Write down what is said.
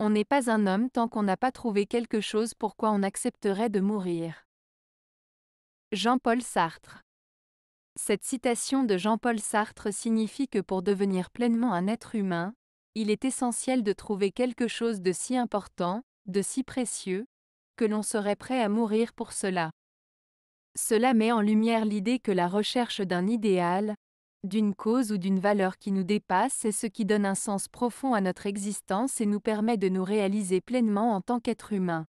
On n'est pas un homme tant qu'on n'a pas trouvé quelque chose pour quoi on accepterait de mourir. Jean-Paul Sartre Cette citation de Jean-Paul Sartre signifie que pour devenir pleinement un être humain, il est essentiel de trouver quelque chose de si important, de si précieux, que l'on serait prêt à mourir pour cela. Cela met en lumière l'idée que la recherche d'un idéal, d'une cause ou d'une valeur qui nous dépasse, c'est ce qui donne un sens profond à notre existence et nous permet de nous réaliser pleinement en tant qu'être humain.